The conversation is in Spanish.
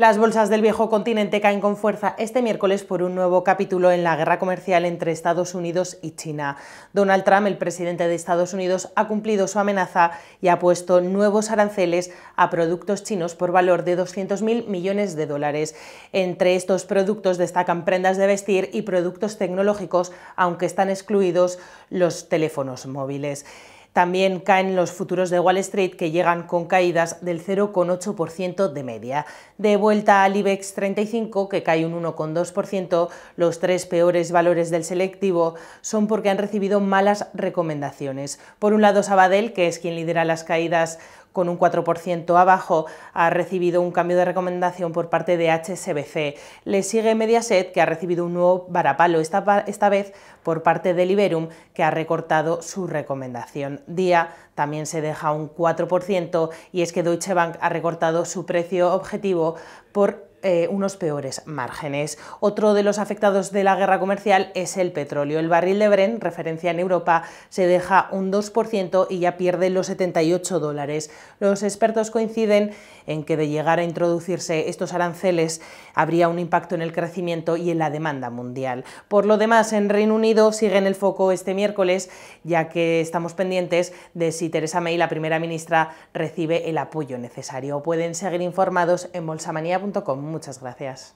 Las bolsas del viejo continente caen con fuerza este miércoles por un nuevo capítulo en la guerra comercial entre Estados Unidos y China. Donald Trump, el presidente de Estados Unidos, ha cumplido su amenaza y ha puesto nuevos aranceles a productos chinos por valor de 200.000 millones de dólares. Entre estos productos destacan prendas de vestir y productos tecnológicos, aunque están excluidos los teléfonos móviles. También caen los futuros de Wall Street que llegan con caídas del 0,8% de media. De vuelta al IBEX 35 que cae un 1,2%, los tres peores valores del selectivo son porque han recibido malas recomendaciones. Por un lado Sabadell, que es quien lidera las caídas con un 4% abajo, ha recibido un cambio de recomendación por parte de HSBC. Le sigue Mediaset, que ha recibido un nuevo varapalo, esta, esta vez por parte de Liberum, que ha recortado su recomendación. Día también se deja un 4% y es que Deutsche Bank ha recortado su precio objetivo por eh, unos peores márgenes. Otro de los afectados de la guerra comercial es el petróleo. El barril de Brent, referencia en Europa, se deja un 2% y ya pierde los 78 dólares. Los expertos coinciden en que de llegar a introducirse estos aranceles habría un impacto en el crecimiento y en la demanda mundial. Por lo demás, en Reino Unido sigue en el foco este miércoles, ya que estamos pendientes de si Teresa May, la primera ministra, recibe el apoyo necesario. Pueden seguir informados en bolsamanía.com. Muchas gracias.